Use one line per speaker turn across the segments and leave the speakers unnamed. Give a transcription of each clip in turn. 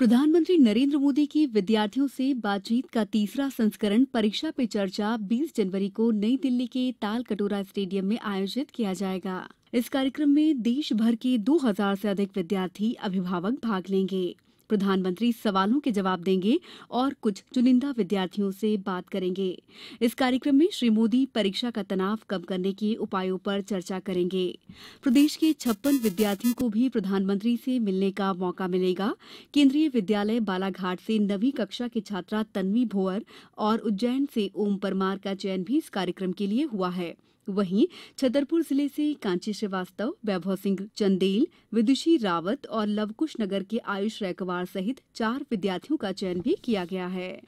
प्रधानमंत्री नरेन्द्र मोदी की विद्यार्थियों से बातचीत का तीसरा संस्करण परीक्षा पे चर्चा 20 जनवरी को नई दिल्ली के तालकटोरा स्टेडियम में आयोजित किया जाएगा इस कार्यक्रम में देश भर के 2000 से अधिक विद्यार्थी अभिभावक भाग लेंगे प्रधानमंत्री सवालों के जवाब देंगे और कुछ चुनिंदा विद्यार्थियों से बात करेंगे इस कार्यक्रम में श्री मोदी परीक्षा का तनाव कम करने के उपायों पर चर्चा करेंगे प्रदेश के छप्पन विद्यार्थियों को भी प्रधानमंत्री से मिलने का मौका मिलेगा केंद्रीय विद्यालय बालाघाट से नवी कक्षा की छात्रा तन्वी भोअर और उज्जैन से ओम परमार का चयन भी इस कार्यक्रम के लिए हुआ है वहीं छतरपुर जिले से कांची श्रीवास्तव वैभव सिंह चंदेल विदुषी रावत और लवकुश नगर के आयुष रैकवार सहित चार विद्यार्थियों का चयन भी किया गया है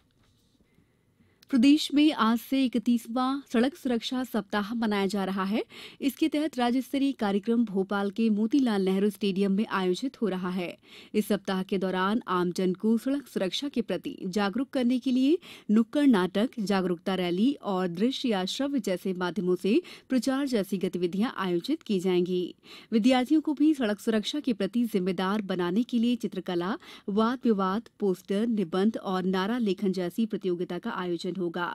प्रदेश में आज से इकतीसवां सड़क सुरक्षा सप्ताह मनाया जा रहा है इसके तहत राज्य स्तरीय कार्यक्रम भोपाल के मोतीलाल नेहरू स्टेडियम में आयोजित हो रहा है इस सप्ताह के दौरान आमजन को सड़क सुरक्षा के प्रति जागरूक करने के लिए नुक्कड़ नाटक जागरूकता रैली और दृश्य या श्रव्य जैसे माध्यमों से प्रचार जैसी गतिविधियां आयोजित की जाएंगी विद्यार्थियों को भी सड़क सुरक्षा के प्रति जिम्मेदार बनाने के लिए चित्रकला वाद विवाद पोस्टर निबंध और नारा लेखन जैसी प्रतियोगिता का आयोजन होगा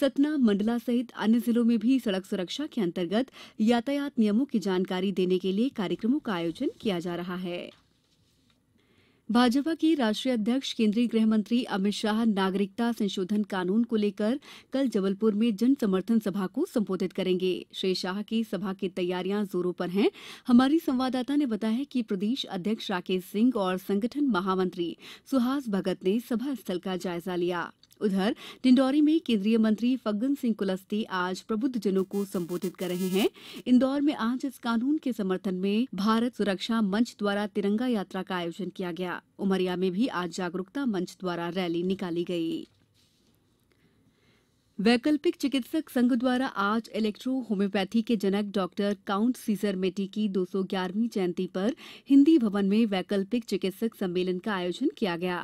सतना मंडला सहित अन्य जिलों में भी सड़क सुरक्षा के अंतर्गत यातायात नियमों की जानकारी देने के लिए कार्यक्रमों का आयोजन किया जा रहा है भाजपा के राष्ट्रीय अध्यक्ष केंद्रीय गृह मंत्री अमित शाह नागरिकता संशोधन कानून को लेकर कल जबलपुर में जन समर्थन सभा को संबोधित करेंगे श्री शाह की सभा की तैयारियां जोरों पर हैं हमारी संवाददाता ने बताया कि प्रदेश अध्यक्ष राकेश सिंह और संगठन महामंत्री सुहास भगत ने सभा स्थल का जायजा लिया उधर डिंडौरी में केन्द्रीय मंत्री फग्गन सिंह कुलस्ते आज प्रबुद्धजनों को संबोधित कर रहे हैं इंदौर में आज इस कानून के समर्थन में भारत सुरक्षा मंच द्वारा तिरंगा यात्रा का आयोजन किया गया उमरिया में भी आज जागरूकता मंच द्वारा रैली निकाली गयी वैकल्पिक चिकित्सक संघ द्वारा आज इलेक्ट्रो होम्योपैथी के जनक डॉक्टर काउंट सीजर मेटी की दो सौ ग्यारहवीं जयंती पर हिन्दी भवन में वैकल्पिक चिकित्सक सम्मेलन का आयोजन किया गया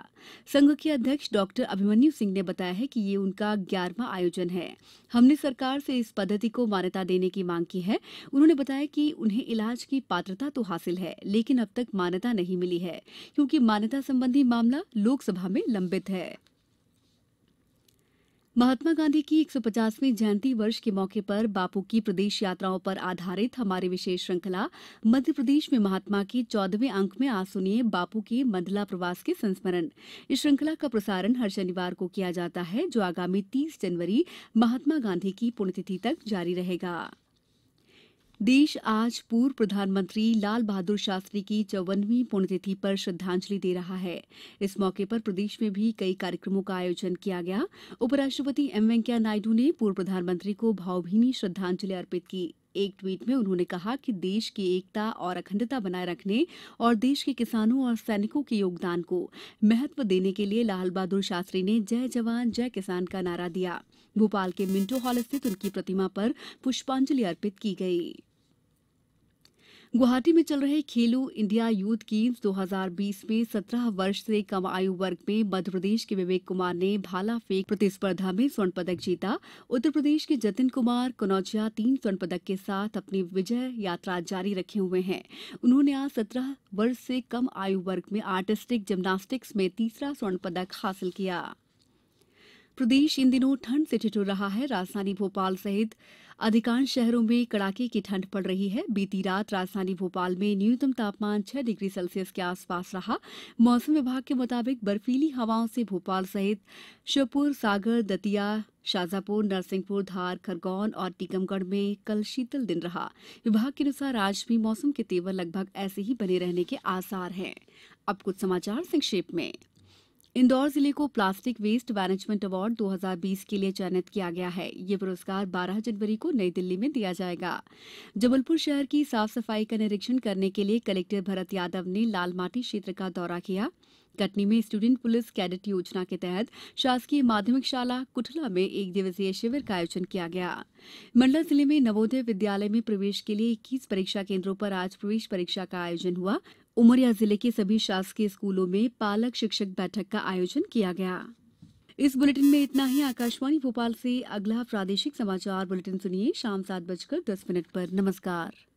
संघ के अध्यक्ष डॉक्टर अभिमन्यु सिंह ने बताया है कि ये उनका ग्यारहवा आयोजन है हमने सरकार से इस पद्धति को मान्यता देने की मांग की है उन्होंने बताया कि उन्हें इलाज की पात्रता तो हासिल है लेकिन अब तक मान्यता नहीं मिली है क्योंकि मान्यता संबंधी मामला लोकसभा में लंबित है महात्मा गांधी की 150वीं जयंती वर्ष के मौके पर बापू की प्रदेश यात्राओं पर आधारित हमारी विशेष श्रृंखला मध्यप्रदेश में महात्मा के चौदहवें अंक में आज सुनिए बापू के मंडला प्रवास के संस्मरण इस श्रृंखला का प्रसारण हर शनिवार को किया जाता है जो आगामी तीस जनवरी महात्मा गांधी की पुण्यतिथि तक जारी रहेगा देश आज पूर्व प्रधानमंत्री लाल बहादुर शास्त्री की चौवनवीं पुण्यतिथि पर श्रद्धांजलि दे रहा है इस मौके पर प्रदेश में भी कई कार्यक्रमों का आयोजन किया गया उपराष्ट्रपति एम वेंकैया नायडू ने पूर्व प्रधानमंत्री को भावभीनी श्रद्धांजलि अर्पित की एक ट्वीट में उन्होंने कहा कि देश की एकता और अखंडता बनाए रखने और देश के किसानों और सैनिकों के योगदान को महत्व देने के लिए लाल बहादुर शास्त्री ने जय जवान जय किसान का नारा दिया भोपाल के मिंटो हॉल स्थित उनकी प्रतिमा पर पुष्पांजलि अर्पित की गई गुवाहाटी में चल रहे खेलो इंडिया यूथ गेम्स दो हजार बीस में सत्रह वर्ष से कम आयु वर्ग में मध्यप्रदेश के विवेक कुमार ने भाला फेंक प्रतिस्पर्धा में स्वर्ण पदक जीता उत्तर प्रदेश के जतिन कुमार कनौजिया तीन स्वर्ण पदक के साथ अपनी विजय यात्रा जारी रखे हुए हैं उन्होंने आज सत्रह वर्ष से कम आयु वर्ग में आर्टिस्टिक जिम्नास्टिक्स में तीसरा स्वर्ण पदक हासिल किया प्रदेश इन दिनों ठंड से ठिठुर रहा है राजधानी भोपाल सहित अधिकांश शहरों में कड़ाके की ठंड पड़ रही है बीती रात राजधानी भोपाल में न्यूनतम तापमान छह डिग्री सेल्सियस के आसपास रहा मौसम विभाग के मुताबिक बर्फीली हवाओं से भोपाल सहित श्योपुर सागर दतिया शाजापुर नरसिंहपुर धार खरगोन और टीकमगढ़ में कल शीतल दिन रहा विभाग के अनुसार आज भी मौसम के तेवर लगभग ऐसे ही बने रहने के आसार हैं अब कुछ समाचार संक्षेप में इंदौर जिले को प्लास्टिक वेस्ट मैनेजमेंट अवार्ड 2020 के लिए चयनित किया गया है यह पुरस्कार 12 जनवरी को नई दिल्ली में दिया जाएगा जबलपुर शहर की साफ सफाई का निरीक्षण करने के लिए कलेक्टर भरत यादव ने लालमाटी क्षेत्र का दौरा किया गया कटनी में स्टूडेंट पुलिस कैडेट योजना के तहत शासकीय माध्यमिक शाला कुठला में एक दिवसीय शिविर का आयोजन किया गया मंडला जिले में नवोदय विद्यालय में प्रवेश के लिए इक्कीस परीक्षा केंद्रों पर आज प्रवेश परीक्षा का आयोजन हुआ उमरिया जिले के सभी शासकीय स्कूलों में पालक शिक्षक बैठक का आयोजन किया गया इस बुलेटिन में इतना ही आकाशवाणी भोपाल से अगला प्रादेशिक समाचार बुलेटिन सुनिए शाम सात बजकर दस मिनट पर नमस्कार